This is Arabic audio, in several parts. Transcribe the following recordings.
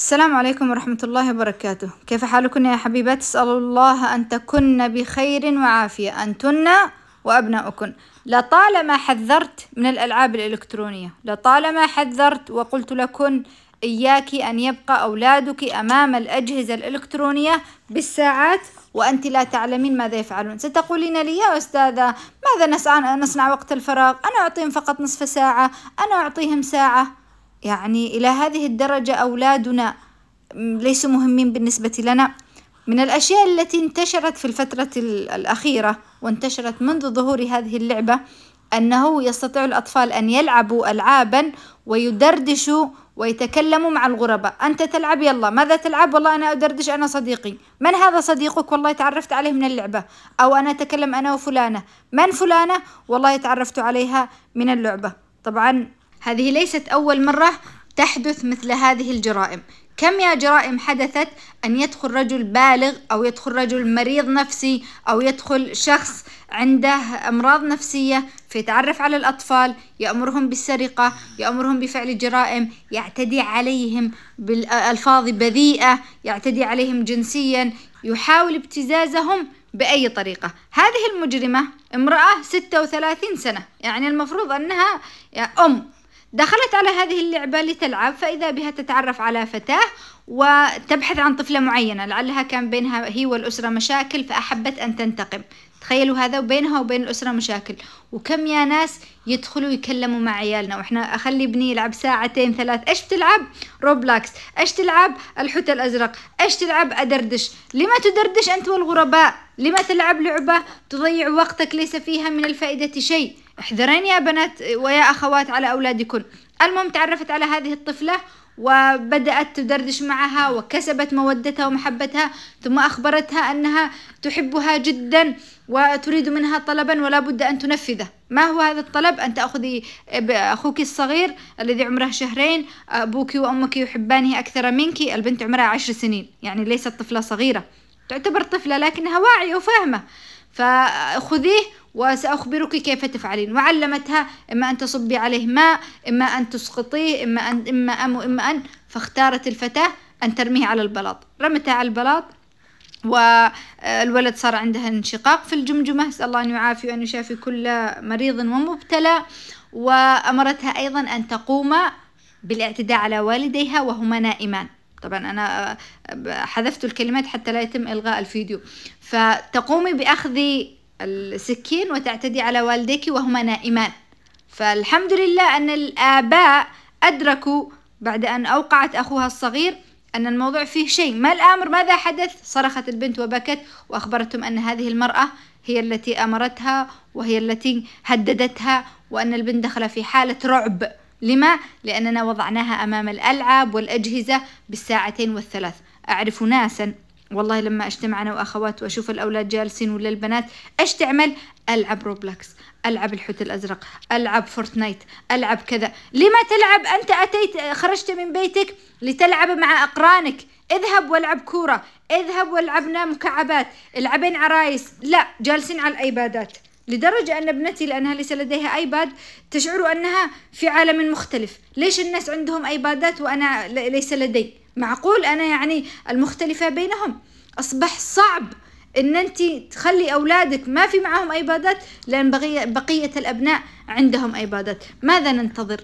السلام عليكم ورحمة الله وبركاته كيف حالكن يا حبيبات اسأل الله أن تكن بخير وعافية أنتن وأبناؤكن لطالما حذرت من الألعاب الإلكترونية لطالما حذرت وقلت لكن إياك أن يبقى أولادك أمام الأجهزة الإلكترونية بالساعات وأنت لا تعلمين ماذا يفعلون ستقولين لي يا أستاذة ماذا نسعى نصنع وقت الفراغ أنا أعطيهم فقط نصف ساعة أنا أعطيهم ساعة يعني إلى هذه الدرجة أولادنا ليسوا مهمين بالنسبة لنا من الأشياء التي انتشرت في الفترة الأخيرة وانتشرت منذ ظهور هذه اللعبة أنه يستطيع الأطفال أن يلعبوا ألعابا ويدردشوا ويتكلموا مع الغرباء أنت تلعب يلا ماذا تلعب والله أنا أدردش أنا صديقي من هذا صديقك والله تعرفت عليه من اللعبة أو أنا أتكلم أنا وفلانة من فلانة والله تعرفت عليها من اللعبة طبعا هذه ليست أول مرة تحدث مثل هذه الجرائم كم يا جرائم حدثت أن يدخل رجل بالغ أو يدخل رجل مريض نفسي أو يدخل شخص عنده أمراض نفسية فيتعرف على الأطفال يأمرهم بالسرقة يأمرهم بفعل جرائم يعتدي عليهم بالألفاظ بذيئة يعتدي عليهم جنسيا يحاول ابتزازهم بأي طريقة هذه المجرمة امرأة 36 سنة يعني المفروض أنها أم دخلت على هذه اللعبة لتلعب فإذا بها تتعرف على فتاة وتبحث عن طفلة معينة لعلها كان بينها هي والأسرة مشاكل فأحبت أن تنتقم تخيلوا هذا وبينها وبين الأسرة مشاكل وكم يا ناس يدخلوا يكلموا مع عيالنا وإحنا أخلي ابني يلعب ساعتين ثلاث إيش تلعب روبلاكس إيش تلعب الحوت الأزرق إيش تلعب أدردش لما تدردش أنت والغرباء لما تلعب لعبة تضيع وقتك ليس فيها من الفائدة شيء احذرين يا بنات ويا أخوات على أولادكن المهم تعرفت على هذه الطفلة وبدأت تدردش معها وكسبت مودتها ومحبتها ثم أخبرتها أنها تحبها جدا وتريد منها طلبا ولا بد أن تنفذه ما هو هذا الطلب أن تأخذي أخوك الصغير الذي عمره شهرين أبوك وأمك يحبانه أكثر منك البنت عمرها عشر سنين يعني ليست طفلة صغيرة تعتبر طفلة لكنها واعية وفاهمة فخذيه وسأخبرك كيف تفعلين وعلمتها إما أن تصبي عليه ماء إما أن تسقطيه إما أن إما أم إما أن فاختارت الفتاة أن ترميه على البلاط رمتها على البلاط والولد صار عندها انشقاق في الجمجمة أسأل الله أن يعافي وأن يشافي كل مريض ومبتلى وأمرتها أيضا أن تقوم بالاعتداء على والديها وهما نائمان طبعا أنا آه، حذفت الكلمات حتى لا يتم إلغاء الفيديو فتقومي بأخذ السكين وتعتدي على والديك وهما نائمان فالحمد لله أن الآباء أدركوا بعد أن أوقعت أخوها الصغير أن الموضوع فيه شيء ما الأمر ماذا حدث صرخت البنت وبكت وأخبرتهم أن هذه المرأة هي التي أمرتها وهي التي هددتها وأن البنت دخل في حالة رعب لما؟ لأننا وضعناها أمام الألعاب والأجهزة بالساعتين والثلاث أعرف ناسا والله لما اجتمع انا واخوات واشوف الاولاد جالسين ولا البنات ايش تعمل العب روبلكس العب الحوت الازرق العب فورتنايت العب كذا لما تلعب انت اتيت خرجت من بيتك لتلعب مع اقرانك اذهب والعب كوره اذهب والعبنا مكعبات العبين عرايس لا جالسين على الايبادات لدرجة أن ابنتي لأنها ليس لديها آيباد تشعر أنها في عالم مختلف ليش الناس عندهم آيبادات وأنا ليس لدي معقول أنا يعني المختلفة بينهم أصبح صعب ان انت تخلي اولادك ما في معهم ايبادات لان بقيه, بقية الابناء عندهم ايبادات ماذا ننتظر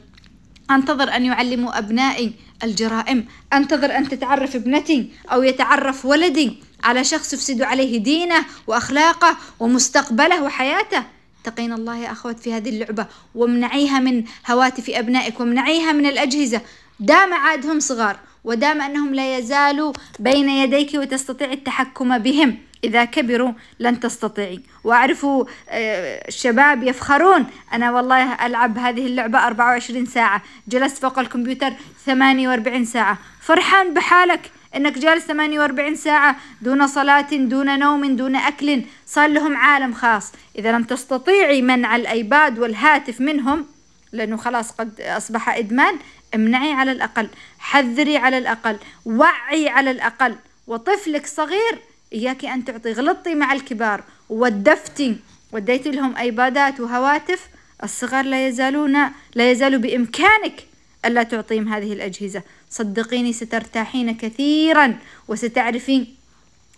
انتظر ان يعلموا ابنائي الجرائم انتظر ان تتعرف ابنتي او يتعرف ولدي على شخص يفسد عليه دينه وأخلاقه ومستقبله وحياته تقين الله يا أخوات في هذه اللعبة وامنعيها من هواتف أبنائك وامنعيها من الأجهزة دام عادهم صغار ودام أنهم لا يزالوا بين يديك وتستطيع التحكم بهم إذا كبروا لن تستطيعي وأعرفوا آه، الشباب يفخرون أنا والله ألعب هذه اللعبة 24 ساعة جلست فوق الكمبيوتر 48 ساعة فرحان بحالك انك جالس 48 ساعة دون صلاة دون نوم دون اكل صار لهم عالم خاص اذا لم تستطيعي منع الايباد والهاتف منهم لانه خلاص قد اصبح ادمان امنعي على الاقل حذري على الاقل وعي على الاقل وطفلك صغير اياك ان تعطي غلطتي مع الكبار ودفتي وديتي لهم ايبادات وهواتف الصغار لا يزالون لا يزال بامكانك الا تعطيهم هذه الاجهزه صدقيني سترتاحين كثيرا وستعرفين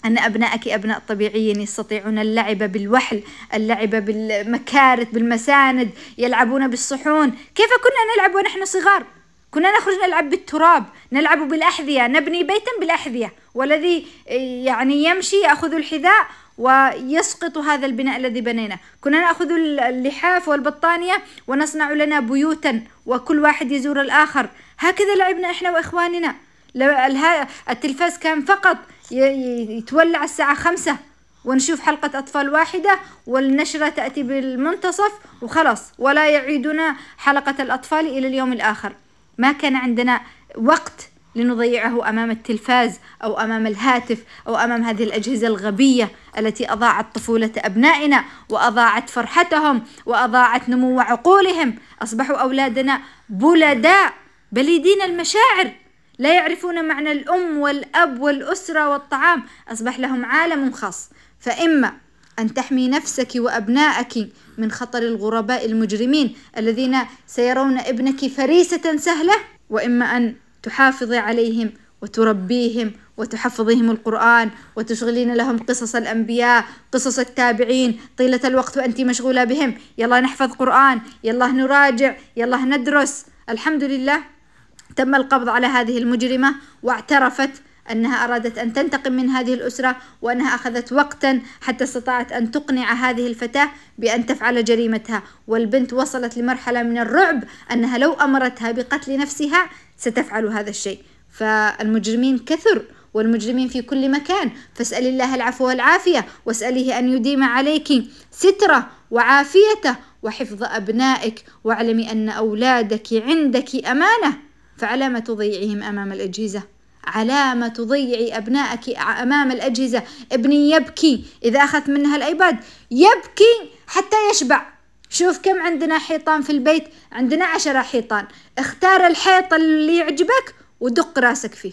أن أبنائك أبناء طبيعيين يستطيعون اللعب بالوحل اللعب بالمكارت بالمساند يلعبون بالصحون كيف كنا نلعب ونحن صغار كنا نخرج نلعب بالتراب نلعب بالأحذية نبني بيتا بالأحذية والذي يعني يمشي يأخذ الحذاء ويسقط هذا البناء الذي بنيناه كنا نأخذ اللحاف والبطانية ونصنع لنا بيوتا وكل واحد يزور الآخر هكذا لعبنا إحنا وإخواننا لو التلفاز كان فقط يتولع الساعة خمسة ونشوف حلقة أطفال واحدة والنشرة تأتي بالمنتصف وخلاص ولا يعيدنا حلقة الأطفال إلى اليوم الآخر ما كان عندنا وقت لنضيعه أمام التلفاز أو أمام الهاتف أو أمام هذه الأجهزة الغبية التي أضاعت طفولة أبنائنا وأضاعت فرحتهم وأضاعت نمو عقولهم أصبحوا أولادنا بلداء بليدين المشاعر لا يعرفون معنى الأم والأب والأسرة والطعام أصبح لهم عالم خاص فإما أن تحمي نفسك وأبنائك من خطر الغرباء المجرمين الذين سيرون ابنك فريسة سهلة وإما أن تحافظي عليهم وتربيهم وتحفظيهم القرآن وتشغلين لهم قصص الأنبياء قصص التابعين طيلة الوقت وأنت مشغولة بهم يلا نحفظ قرآن يلا نراجع يلا ندرس الحمد لله تم القبض على هذه المجرمة واعترفت أنها أرادت أن تنتقم من هذه الأسرة وأنها أخذت وقتا حتى استطاعت أن تقنع هذه الفتاة بأن تفعل جريمتها والبنت وصلت لمرحلة من الرعب أنها لو أمرتها بقتل نفسها ستفعل هذا الشيء فالمجرمين كثر والمجرمين في كل مكان فاسألي الله العفو والعافية واسأليه أن يديم عليك سترة وعافيته وحفظ أبنائك واعلمي أن أولادك عندك أمانة فعلامة تضيعهم أمام الأجهزة علامة تضيعي أبنائك أمام الأجهزة ابني يبكي إذا أخذت منها الأيباد يبكي حتى يشبع شوف كم عندنا حيطان في البيت عندنا عشرة حيطان اختار الحيط اللي يعجبك ودق راسك فيه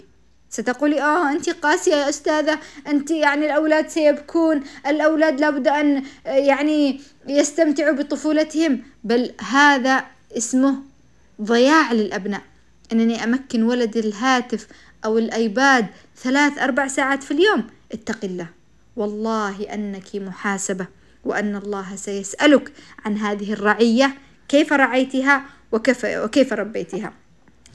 ستقولي اه انت قاسيه يا استاذه انت يعني الاولاد سيبكون الاولاد لابد ان يعني يستمتعوا بطفولتهم بل هذا اسمه ضياع للابناء أنني أمكن ولدي الهاتف أو الأيباد ثلاث أربع ساعات في اليوم اتق الله والله أنك محاسبة وأن الله سيسألك عن هذه الرعية كيف رعيتها وكيف, وكيف ربيتها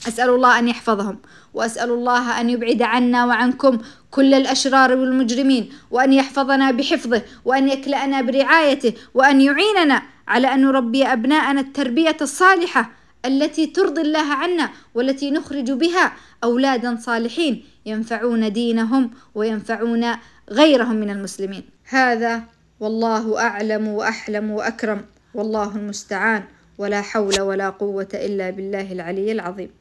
أسأل الله أن يحفظهم وأسأل الله أن يبعد عنا وعنكم كل الأشرار والمجرمين وأن يحفظنا بحفظه وأن يكلأنا برعايته وأن يعيننا على أن نربي أبناءنا التربية الصالحة التي ترضي الله عنا والتي نخرج بها أولادا صالحين ينفعون دينهم وينفعون غيرهم من المسلمين هذا والله أعلم وأحلم وأكرم والله المستعان ولا حول ولا قوة إلا بالله العلي العظيم